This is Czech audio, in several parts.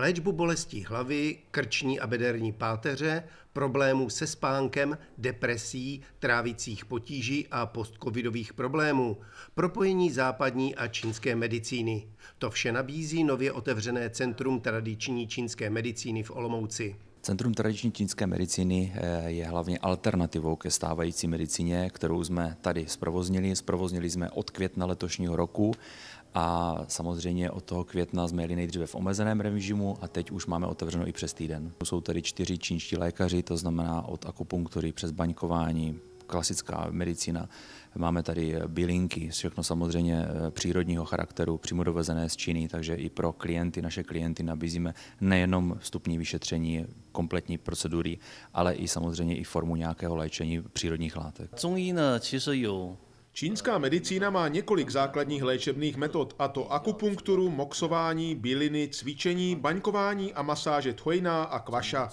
léčbu bolestí hlavy, krční a bederní páteře, problémů se spánkem, depresí, trávicích potíží a postcovidových problémů, propojení západní a čínské medicíny. To vše nabízí nově otevřené Centrum tradiční čínské medicíny v Olomouci. Centrum tradiční čínské medicíny eh, je hlavně alternativou ke stávající medicíně, kterou jsme tady zprovoznili. Zprovoznili jsme od května letošního roku a samozřejmě od toho května jsme jeli nejdříve v omezeném režimu a teď už máme otevřeno i přes týden. Jsou tady čtyři čínští lékaři, to znamená od akupunktury přes baňkování, klasická medicína. Máme tady eh, bylinky, všechno samozřejmě eh, přírodního charakteru, přímo dovezené z Číny, takže i pro klienty, naše klienty nabízíme nejenom vstupní vyšetření, kompletní procedury, ale i samozřejmě i formu nějakého léčení přírodních látek. 中医呢，其实有 Čínská medicína má několik základních léčebných metod, a to akupunkturu, moxování, byliny, cvičení, baňkování a masáže tchojná a kvaša.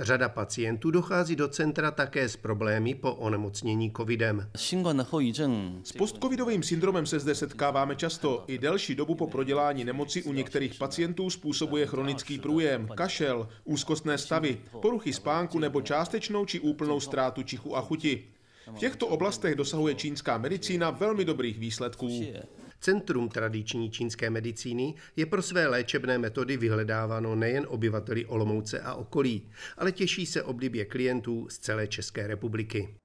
Řada pacientů dochází do centra také s problémy po onemocnění covidem. S postcovidovým syndromem se zde setkáváme často. I delší dobu po prodělání nemoci u některých pacientů způsobuje chronický průjem, kašel, úzkostné stavy, poruchy spánku nebo částečnou či úplnou ztrátu čichu a chuti. V těchto oblastech dosahuje čínská medicína velmi dobrých výsledků. Centrum tradiční čínské medicíny je pro své léčebné metody vyhledáváno nejen obyvateli Olomouce a okolí, ale těší se oblibě klientů z celé České republiky.